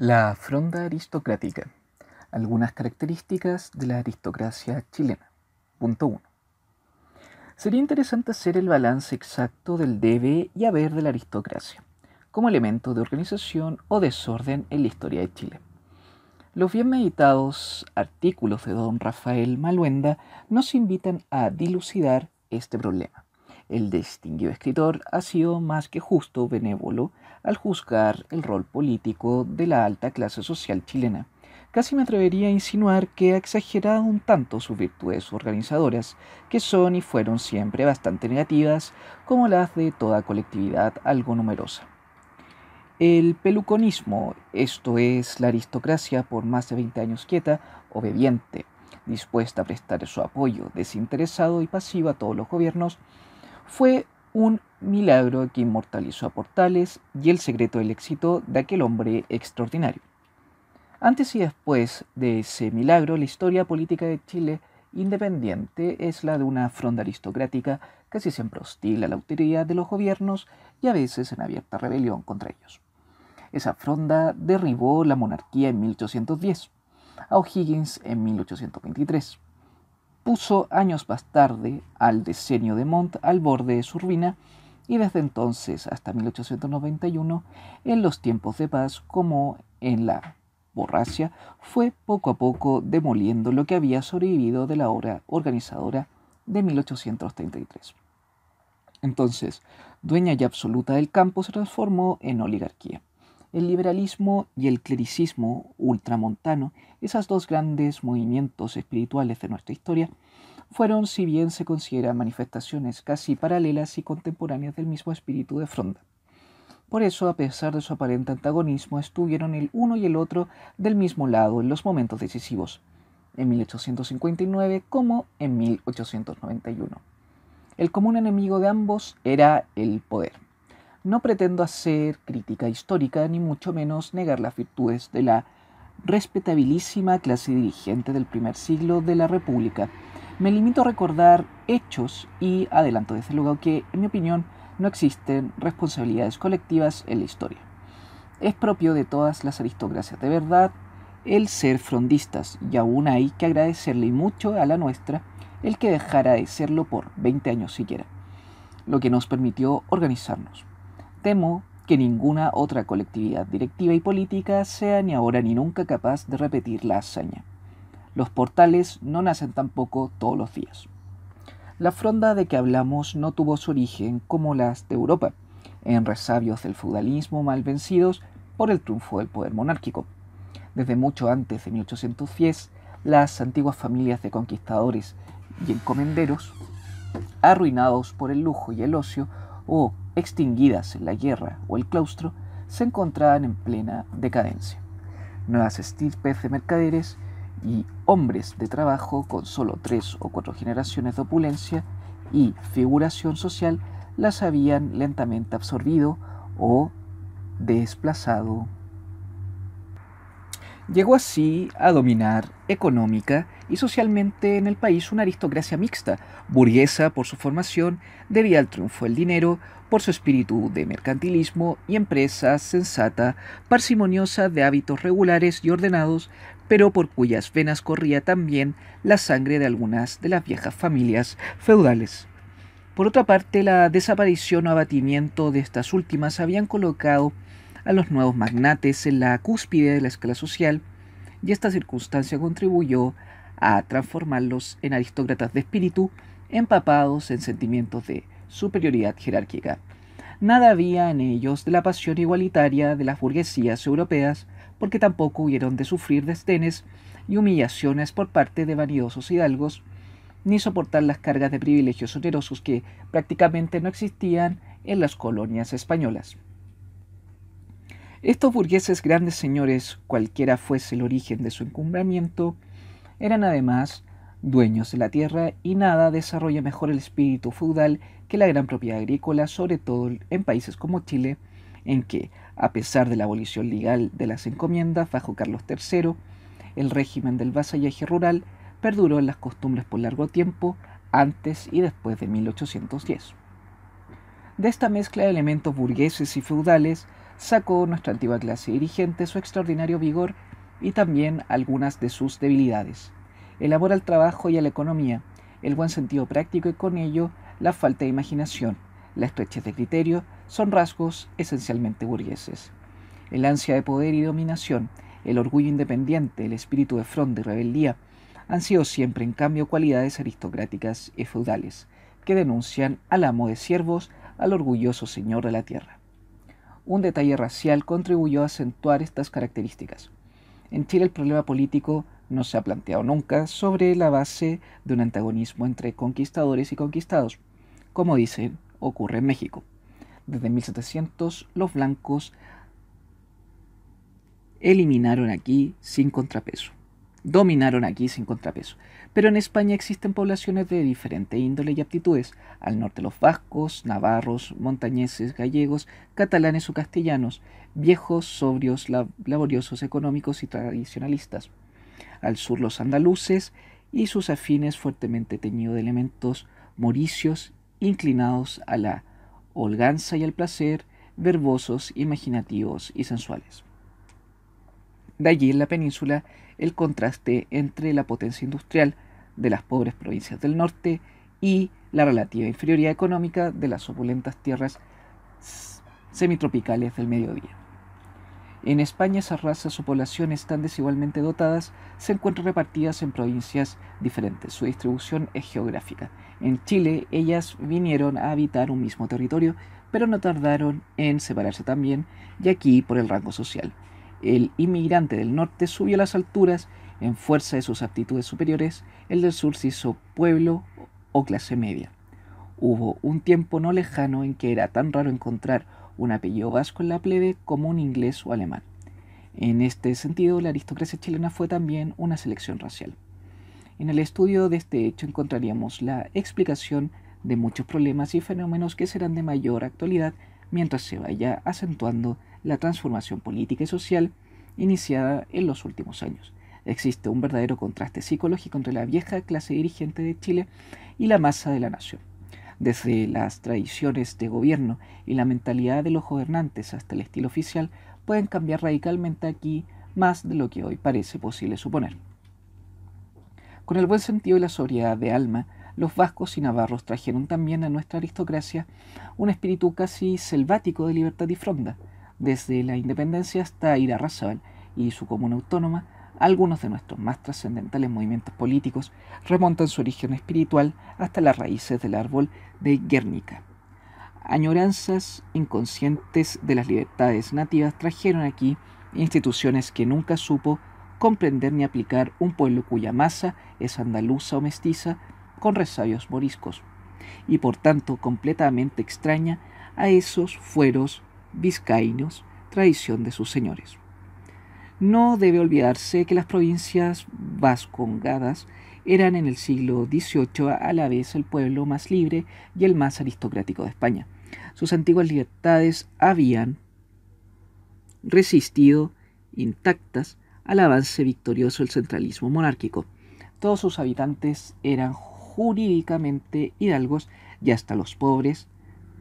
La fronda aristocrática. Algunas características de la aristocracia chilena. Punto 1. Sería interesante hacer el balance exacto del debe y haber de la aristocracia, como elemento de organización o desorden en la historia de Chile. Los bien meditados artículos de don Rafael Maluenda nos invitan a dilucidar este problema. El distinguido escritor ha sido más que justo benévolo al juzgar el rol político de la alta clase social chilena. Casi me atrevería a insinuar que ha exagerado un tanto sus virtudes organizadoras, que son y fueron siempre bastante negativas, como las de toda colectividad algo numerosa. El peluconismo, esto es, la aristocracia por más de 20 años quieta, obediente, dispuesta a prestar su apoyo desinteresado y pasivo a todos los gobiernos, fue un milagro que inmortalizó a Portales y el secreto del éxito de aquel hombre extraordinario. Antes y después de ese milagro, la historia política de Chile independiente es la de una fronda aristocrática casi siempre hostil a la autoridad de los gobiernos y a veces en abierta rebelión contra ellos. Esa fronda derribó la monarquía en 1810, a O'Higgins en 1823 puso años más tarde al diseño de Mont al borde de su ruina y desde entonces hasta 1891, en los tiempos de paz como en la borracia, fue poco a poco demoliendo lo que había sobrevivido de la obra organizadora de 1833. Entonces, dueña y absoluta del campo se transformó en oligarquía. El liberalismo y el clericismo ultramontano, esos dos grandes movimientos espirituales de nuestra historia, fueron, si bien se consideran manifestaciones casi paralelas y contemporáneas del mismo espíritu de Fronda. Por eso, a pesar de su aparente antagonismo, estuvieron el uno y el otro del mismo lado en los momentos decisivos, en 1859 como en 1891. El común enemigo de ambos era el poder. No pretendo hacer crítica histórica, ni mucho menos negar las virtudes de la respetabilísima clase dirigente del primer siglo de la República. Me limito a recordar hechos y adelanto desde luego que, en mi opinión, no existen responsabilidades colectivas en la historia. Es propio de todas las aristocracias de verdad el ser frondistas y aún hay que agradecerle mucho a la nuestra el que dejara de serlo por 20 años siquiera, lo que nos permitió organizarnos. Temo que ninguna otra colectividad directiva y política sea ni ahora ni nunca capaz de repetir la hazaña. Los portales no nacen tampoco todos los días. La fronda de que hablamos no tuvo su origen, como las de Europa, en resabios del feudalismo mal vencidos por el triunfo del poder monárquico. Desde mucho antes de 1810, las antiguas familias de conquistadores y encomenderos, arruinados por el lujo y el ocio, o extinguidas en la guerra o el claustro, se encontraban en plena decadencia. Nuevas estirpes de mercaderes y hombres de trabajo con solo tres o cuatro generaciones de opulencia y figuración social las habían lentamente absorbido o desplazado. Llegó así a dominar económica y socialmente en el país una aristocracia mixta, burguesa por su formación, debía al triunfo el dinero, por su espíritu de mercantilismo y empresa sensata, parsimoniosa de hábitos regulares y ordenados, pero por cuyas venas corría también la sangre de algunas de las viejas familias feudales. Por otra parte, la desaparición o abatimiento de estas últimas habían colocado a los nuevos magnates en la cúspide de la escala social, y esta circunstancia contribuyó a transformarlos en aristócratas de espíritu empapados en sentimientos de superioridad jerárquica. Nada había en ellos de la pasión igualitaria de las burguesías europeas, porque tampoco hubieron de sufrir desdenes y humillaciones por parte de vanidosos hidalgos, ni soportar las cargas de privilegios onerosos que prácticamente no existían en las colonias españolas. Estos burgueses grandes señores, cualquiera fuese el origen de su encumbramiento, eran además dueños de la tierra y nada desarrolla mejor el espíritu feudal que la gran propiedad agrícola, sobre todo en países como Chile, en que, a pesar de la abolición legal de las encomiendas bajo Carlos III, el régimen del vasallaje rural perduró en las costumbres por largo tiempo antes y después de 1810. De esta mezcla de elementos burgueses y feudales sacó nuestra antigua clase dirigente su extraordinario vigor y también algunas de sus debilidades. El amor al trabajo y a la economía, el buen sentido práctico y con ello la falta de imaginación, la estrechez de criterio, son rasgos esencialmente burgueses. El ansia de poder y dominación, el orgullo independiente, el espíritu de fronde y rebeldía, han sido siempre en cambio cualidades aristocráticas y feudales, que denuncian al amo de siervos, al orgulloso señor de la tierra. Un detalle racial contribuyó a acentuar estas características. En Chile el problema político no se ha planteado nunca sobre la base de un antagonismo entre conquistadores y conquistados, como dicen ocurre en México. Desde 1700 los blancos eliminaron aquí sin contrapeso dominaron aquí sin contrapeso. Pero en España existen poblaciones de diferente índole y aptitudes. Al norte los vascos, navarros, montañeses, gallegos, catalanes o castellanos, viejos, sobrios, laboriosos, económicos y tradicionalistas. Al sur los andaluces y sus afines fuertemente teñidos de elementos moricios, inclinados a la holganza y al placer, verbosos, imaginativos y sensuales. De allí en la península el contraste entre la potencia industrial de las pobres provincias del norte y la relativa inferioridad económica de las opulentas tierras semitropicales del mediodía. En España esas razas o poblaciones tan desigualmente dotadas se encuentran repartidas en provincias diferentes. Su distribución es geográfica. En Chile ellas vinieron a habitar un mismo territorio, pero no tardaron en separarse también, y aquí por el rango social el inmigrante del norte subió a las alturas en fuerza de sus aptitudes superiores, el del sur se hizo pueblo o clase media. Hubo un tiempo no lejano en que era tan raro encontrar un apellido vasco en la plebe como un inglés o alemán. En este sentido, la aristocracia chilena fue también una selección racial. En el estudio de este hecho encontraríamos la explicación de muchos problemas y fenómenos que serán de mayor actualidad mientras se vaya acentuando la transformación política y social iniciada en los últimos años. Existe un verdadero contraste psicológico entre la vieja clase dirigente de Chile y la masa de la nación. Desde las tradiciones de gobierno y la mentalidad de los gobernantes hasta el estilo oficial pueden cambiar radicalmente aquí más de lo que hoy parece posible suponer. Con el buen sentido y la sobriedad de alma, los vascos y navarros trajeron también a nuestra aristocracia un espíritu casi selvático de libertad y fronda, desde la independencia hasta Ira Razabal y su comuna autónoma, algunos de nuestros más trascendentales movimientos políticos remontan su origen espiritual hasta las raíces del árbol de Guernica. Añoranzas inconscientes de las libertades nativas trajeron aquí instituciones que nunca supo comprender ni aplicar un pueblo cuya masa es andaluza o mestiza con resabios moriscos y por tanto completamente extraña a esos fueros vizcaínos, tradición de sus señores. No debe olvidarse que las provincias vascongadas eran en el siglo XVIII a la vez el pueblo más libre y el más aristocrático de España. Sus antiguas libertades habían resistido intactas al avance victorioso del centralismo monárquico. Todos sus habitantes eran jurídicamente hidalgos y hasta los pobres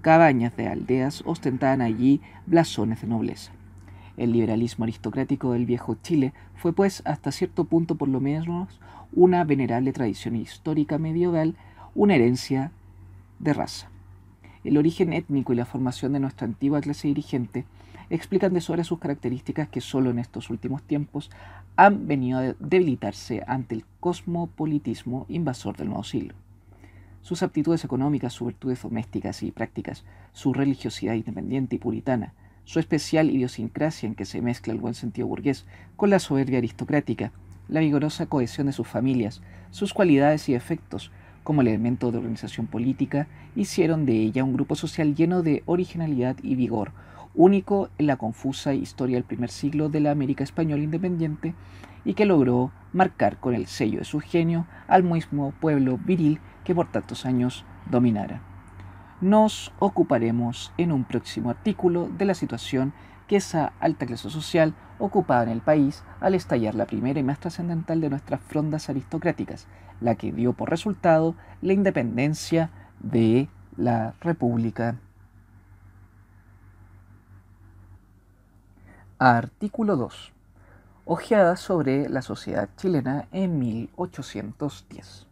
Cabañas de aldeas ostentaban allí blasones de nobleza. El liberalismo aristocrático del viejo Chile fue pues hasta cierto punto por lo menos una venerable tradición histórica medieval, una herencia de raza. El origen étnico y la formación de nuestra antigua clase dirigente explican de sobra sus características que solo en estos últimos tiempos han venido a debilitarse ante el cosmopolitismo invasor del nuevo siglo sus aptitudes económicas, sus virtudes domésticas y prácticas, su religiosidad independiente y puritana, su especial idiosincrasia en que se mezcla el buen sentido burgués con la soberbia aristocrática, la vigorosa cohesión de sus familias, sus cualidades y efectos como elemento de organización política, hicieron de ella un grupo social lleno de originalidad y vigor, único en la confusa historia del primer siglo de la América española independiente y que logró marcar con el sello de su genio al mismo pueblo viril que por tantos años dominara. Nos ocuparemos en un próximo artículo de la situación que esa alta clase social ocupaba en el país al estallar la primera y más trascendental de nuestras frondas aristocráticas, la que dio por resultado la independencia de la República. Artículo 2. Ojeada sobre la sociedad chilena en 1810.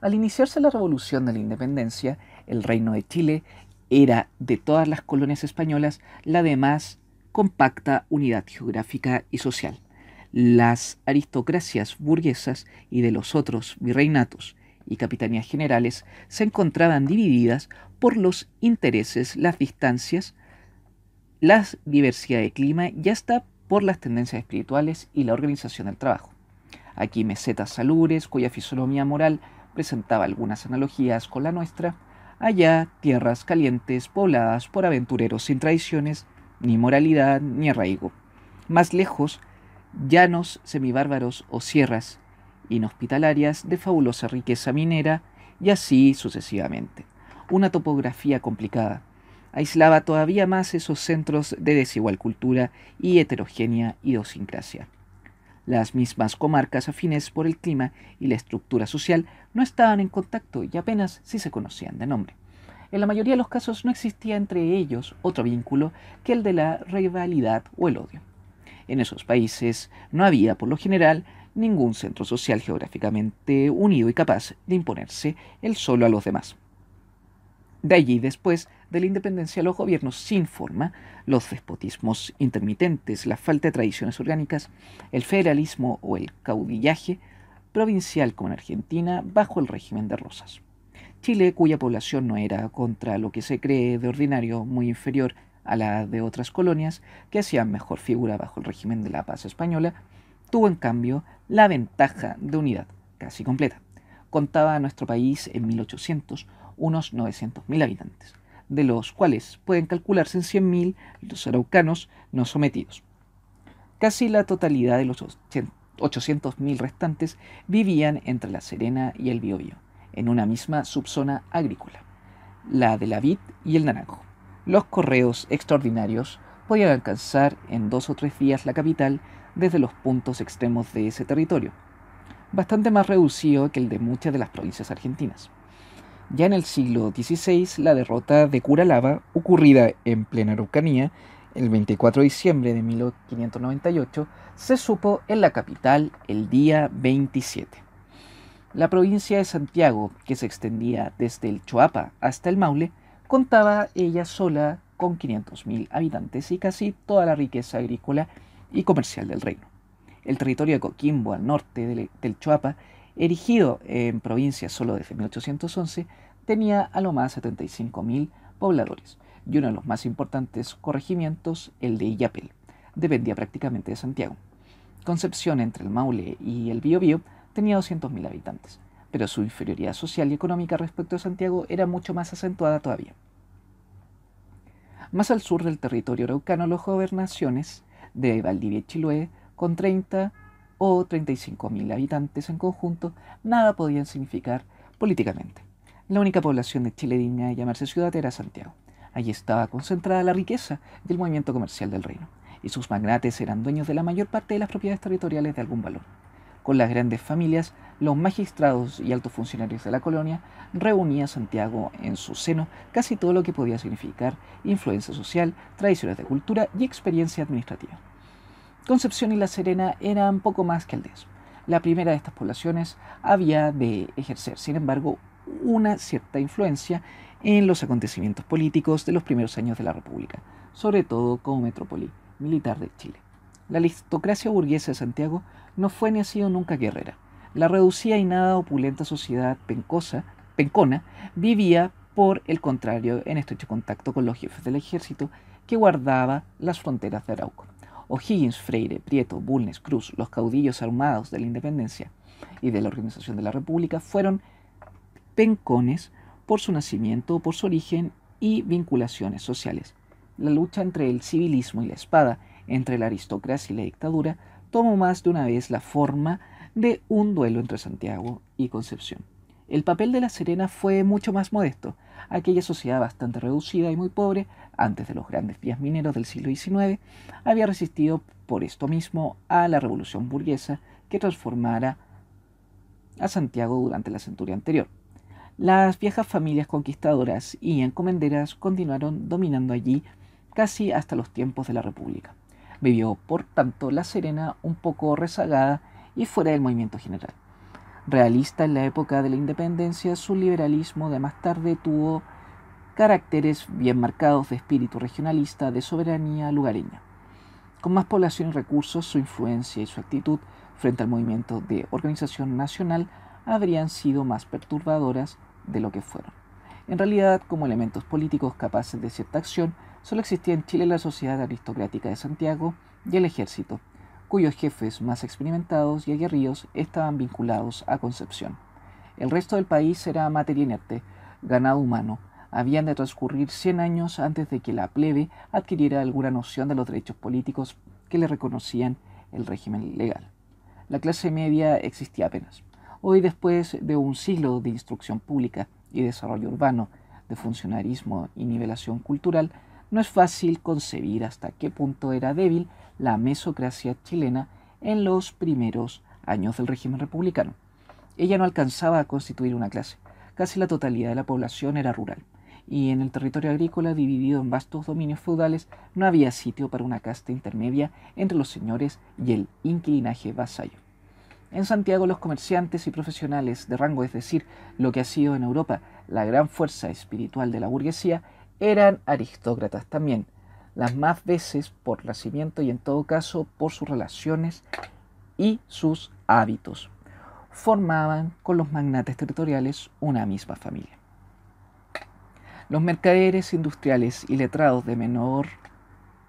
Al iniciarse la Revolución de la Independencia, el Reino de Chile era, de todas las colonias españolas, la de más compacta unidad geográfica y social. Las aristocracias burguesas y de los otros virreinatos y capitanías generales se encontraban divididas por los intereses, las distancias, la diversidad de clima y hasta por las tendencias espirituales y la organización del trabajo. Aquí mesetas Salubres, cuya fisonomía moral presentaba algunas analogías con la nuestra, allá tierras calientes pobladas por aventureros sin tradiciones, ni moralidad ni arraigo. Más lejos, llanos semibárbaros o sierras, inhospitalarias de fabulosa riqueza minera, y así sucesivamente. Una topografía complicada aislaba todavía más esos centros de desigual cultura y heterogénea idiosincrasia. Las mismas comarcas afines por el clima y la estructura social no estaban en contacto y apenas si se conocían de nombre. En la mayoría de los casos no existía entre ellos otro vínculo que el de la rivalidad o el odio. En esos países no había, por lo general, ningún centro social geográficamente unido y capaz de imponerse el solo a los demás. De allí después de la independencia a los gobiernos sin forma, los despotismos intermitentes, la falta de tradiciones orgánicas, el federalismo o el caudillaje provincial como en Argentina bajo el régimen de Rosas. Chile, cuya población no era contra lo que se cree de ordinario muy inferior a la de otras colonias que hacían mejor figura bajo el régimen de la paz española, tuvo en cambio la ventaja de unidad casi completa. Contaba nuestro país en 1800 unos 900.000 habitantes de los cuales pueden calcularse en 100.000 los araucanos no sometidos. Casi la totalidad de los 800.000 restantes vivían entre La Serena y el Biobío, en una misma subzona agrícola, la de la vid y el naranjo. Los correos extraordinarios podían alcanzar en dos o tres días la capital desde los puntos extremos de ese territorio, bastante más reducido que el de muchas de las provincias argentinas. Ya en el siglo XVI, la derrota de Curalaba, ocurrida en plena Araucanía, el 24 de diciembre de 1598, se supo en la capital el día 27. La provincia de Santiago, que se extendía desde el Choapa hasta el Maule, contaba ella sola con 500.000 habitantes y casi toda la riqueza agrícola y comercial del reino. El territorio de Coquimbo, al norte del, del Choapa, erigido en provincia solo desde 1811, tenía a lo más 75.000 pobladores y uno de los más importantes corregimientos, el de Illapel, dependía prácticamente de Santiago. Concepción entre el Maule y el Biobío tenía 200.000 habitantes, pero su inferioridad social y económica respecto a Santiago era mucho más acentuada todavía. Más al sur del territorio araucano, las gobernaciones de Valdivia y Chiloé, con 30, o 35.000 habitantes en conjunto, nada podían significar políticamente. La única población de Chile digna llamarse ciudad era Santiago. Allí estaba concentrada la riqueza del movimiento comercial del reino, y sus magnates eran dueños de la mayor parte de las propiedades territoriales de algún valor. Con las grandes familias, los magistrados y altos funcionarios de la colonia reunía Santiago en su seno casi todo lo que podía significar influencia social, tradiciones de cultura y experiencia administrativa. Concepción y La Serena eran poco más que aldeas. La primera de estas poblaciones había de ejercer, sin embargo, una cierta influencia en los acontecimientos políticos de los primeros años de la República, sobre todo como metrópoli militar de Chile. La aristocracia burguesa de Santiago no fue ni ha sido nunca guerrera. La reducida y nada opulenta sociedad pencosa, pencona vivía, por el contrario, en estrecho contacto con los jefes del ejército que guardaba las fronteras de Arauco. O'Higgins, Freire, Prieto, Bulnes, Cruz, los caudillos armados de la independencia y de la organización de la República fueron pencones por su nacimiento, por su origen y vinculaciones sociales. La lucha entre el civilismo y la espada, entre la aristocracia y la dictadura, tomó más de una vez la forma de un duelo entre Santiago y Concepción. El papel de La Serena fue mucho más modesto. Aquella sociedad bastante reducida y muy pobre, antes de los grandes días mineros del siglo XIX, había resistido por esto mismo a la revolución burguesa que transformara a Santiago durante la centuria anterior. Las viejas familias conquistadoras y encomenderas continuaron dominando allí casi hasta los tiempos de la República. Vivió, por tanto, La Serena un poco rezagada y fuera del movimiento general. Realista en la época de la independencia, su liberalismo de más tarde tuvo caracteres bien marcados de espíritu regionalista, de soberanía lugareña. Con más población y recursos, su influencia y su actitud frente al movimiento de organización nacional habrían sido más perturbadoras de lo que fueron. En realidad, como elementos políticos capaces de cierta acción, solo existía en Chile la Sociedad Aristocrática de Santiago y el Ejército, cuyos jefes más experimentados y aguerridos estaban vinculados a Concepción. El resto del país era materia inerte, ganado humano. Habían de transcurrir 100 años antes de que la plebe adquiriera alguna noción de los derechos políticos que le reconocían el régimen legal. La clase media existía apenas. Hoy, después de un siglo de instrucción pública y desarrollo urbano, de funcionarismo y nivelación cultural, no es fácil concebir hasta qué punto era débil la mesocracia chilena en los primeros años del régimen republicano. Ella no alcanzaba a constituir una clase. Casi la totalidad de la población era rural, y en el territorio agrícola dividido en vastos dominios feudales no había sitio para una casta intermedia entre los señores y el inquilinaje vasallo. En Santiago los comerciantes y profesionales de rango, es decir, lo que ha sido en Europa la gran fuerza espiritual de la burguesía, eran aristócratas también, las más veces por nacimiento y en todo caso por sus relaciones y sus hábitos. Formaban con los magnates territoriales una misma familia. Los mercaderes industriales y letrados de menor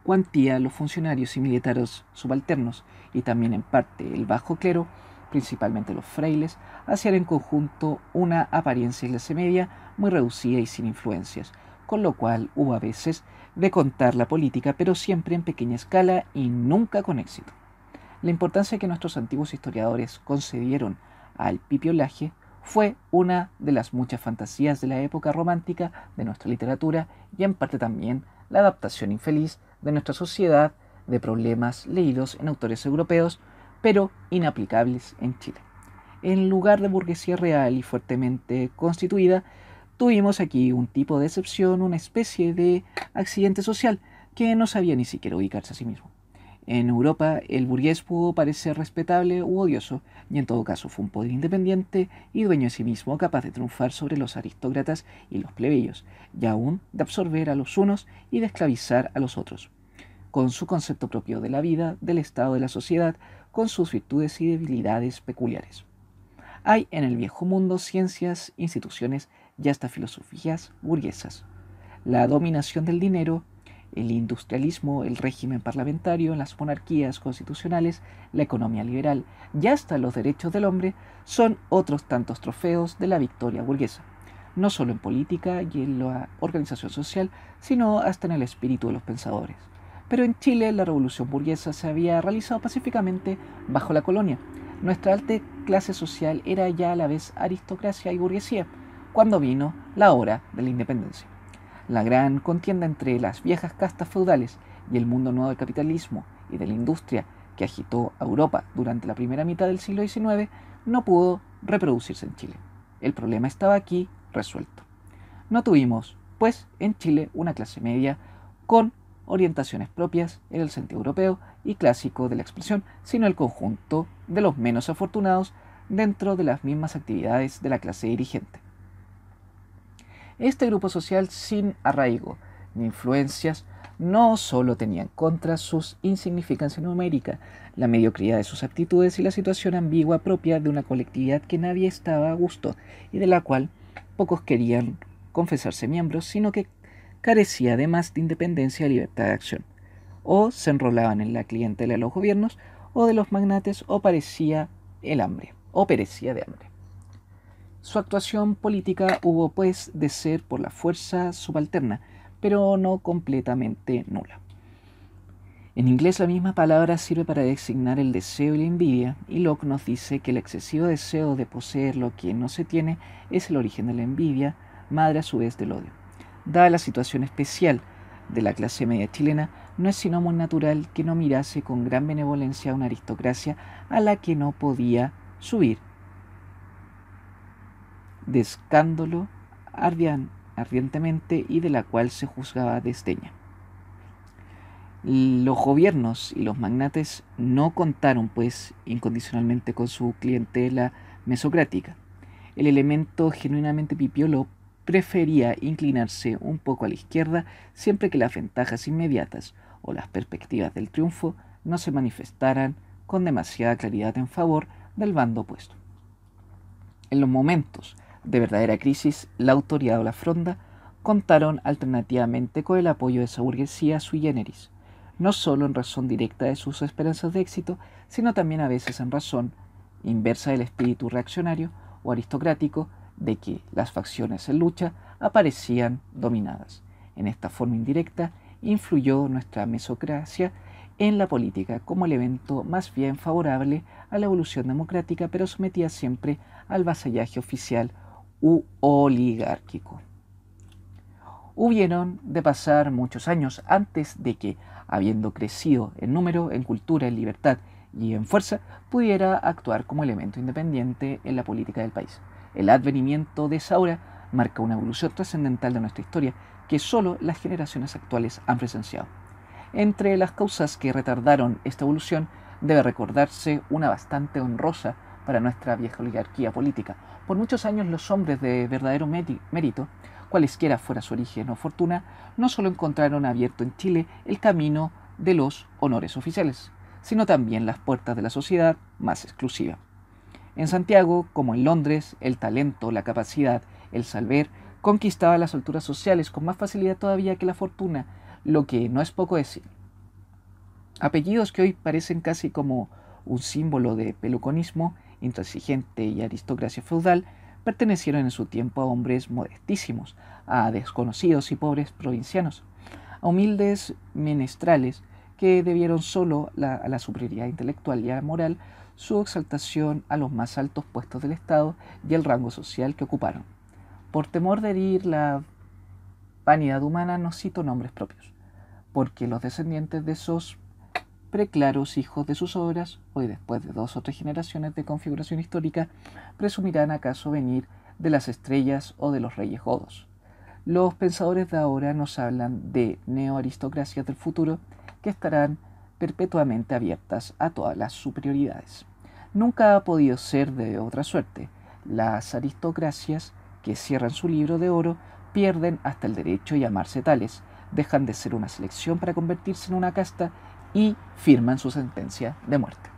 cuantía, los funcionarios y militares subalternos y también en parte el bajo clero, principalmente los frailes, hacían en conjunto una apariencia clase media muy reducida y sin influencias, con lo cual hubo a veces de contar la política, pero siempre en pequeña escala y nunca con éxito. La importancia que nuestros antiguos historiadores concedieron al pipiolaje fue una de las muchas fantasías de la época romántica de nuestra literatura y en parte también la adaptación infeliz de nuestra sociedad de problemas leídos en autores europeos, pero inaplicables en Chile. En lugar de burguesía real y fuertemente constituida, tuvimos aquí un tipo de excepción, una especie de accidente social que no sabía ni siquiera ubicarse a sí mismo. En Europa, el burgués pudo parecer respetable u odioso, y en todo caso fue un poder independiente y dueño de sí mismo, capaz de triunfar sobre los aristócratas y los plebeyos, y aún de absorber a los unos y de esclavizar a los otros. Con su concepto propio de la vida, del estado de la sociedad, con sus virtudes y debilidades peculiares. Hay en el viejo mundo ciencias, instituciones, y hasta filosofías burguesas. La dominación del dinero, el industrialismo, el régimen parlamentario, las monarquías constitucionales, la economía liberal y hasta los derechos del hombre son otros tantos trofeos de la victoria burguesa, no solo en política y en la organización social, sino hasta en el espíritu de los pensadores. Pero en Chile la revolución burguesa se había realizado pacíficamente bajo la colonia. Nuestra alta clase social era ya a la vez aristocracia y burguesía, cuando vino la hora de la independencia. La gran contienda entre las viejas castas feudales y el mundo nuevo del capitalismo y de la industria que agitó a Europa durante la primera mitad del siglo XIX no pudo reproducirse en Chile. El problema estaba aquí resuelto. No tuvimos, pues, en Chile una clase media con orientaciones propias en el sentido europeo y clásico de la expresión, sino el conjunto de los menos afortunados dentro de las mismas actividades de la clase dirigente. Este grupo social sin arraigo ni influencias no solo en contra sus insignificancia numérica, la mediocridad de sus actitudes y la situación ambigua propia de una colectividad que nadie estaba a gusto y de la cual pocos querían confesarse miembros, sino que carecía además de independencia y libertad de acción. O se enrolaban en la clientela de los gobiernos o de los magnates o parecía el hambre, o perecía de hambre. Su actuación política hubo pues de ser por la fuerza subalterna, pero no completamente nula. En inglés la misma palabra sirve para designar el deseo y la envidia, y Locke nos dice que el excesivo deseo de poseer lo que no se tiene es el origen de la envidia, madre a su vez del odio. Dada la situación especial de la clase media chilena, no es sino muy natural que no mirase con gran benevolencia a una aristocracia a la que no podía subir de escándalo ardientemente y de la cual se juzgaba desdeña. Los gobiernos y los magnates no contaron, pues, incondicionalmente con su clientela mesocrática. El elemento genuinamente pipiolo prefería inclinarse un poco a la izquierda siempre que las ventajas inmediatas o las perspectivas del triunfo no se manifestaran con demasiada claridad en favor del bando opuesto. En los momentos de verdadera crisis, la autoridad o la fronda contaron alternativamente con el apoyo de esa burguesía sui generis, no solo en razón directa de sus esperanzas de éxito, sino también a veces en razón inversa del espíritu reaccionario o aristocrático de que las facciones en lucha aparecían dominadas. En esta forma indirecta influyó nuestra mesocracia en la política como el evento más bien favorable a la evolución democrática, pero sometida siempre al vasallaje oficial oligárquico. Hubieron de pasar muchos años antes de que, habiendo crecido en número, en cultura, en libertad y en fuerza, pudiera actuar como elemento independiente en la política del país. El advenimiento de Saura marca una evolución trascendental de nuestra historia que solo las generaciones actuales han presenciado. Entre las causas que retardaron esta evolución debe recordarse una bastante honrosa para nuestra vieja oligarquía política. Por muchos años los hombres de verdadero mérito, cualesquiera fuera su origen o fortuna, no solo encontraron abierto en Chile el camino de los honores oficiales, sino también las puertas de la sociedad más exclusiva. En Santiago, como en Londres, el talento, la capacidad, el saber, conquistaba las alturas sociales con más facilidad todavía que la fortuna, lo que no es poco decir. Apellidos que hoy parecen casi como un símbolo de peluconismo intransigente y aristocracia feudal pertenecieron en su tiempo a hombres modestísimos, a desconocidos y pobres provincianos, a humildes menestrales que debieron solo a la superioridad intelectual y moral su exaltación a los más altos puestos del Estado y el rango social que ocuparon. Por temor de herir la vanidad humana no cito nombres propios, porque los descendientes de esos preclaros hijos de sus obras, hoy después de dos o tres generaciones de configuración histórica, presumirán acaso venir de las estrellas o de los reyes godos. Los pensadores de ahora nos hablan de neoaristocracias del futuro que estarán perpetuamente abiertas a todas las superioridades. Nunca ha podido ser de otra suerte. Las aristocracias que cierran su libro de oro pierden hasta el derecho a llamarse tales, dejan de ser una selección para convertirse en una casta y firman su sentencia de muerte.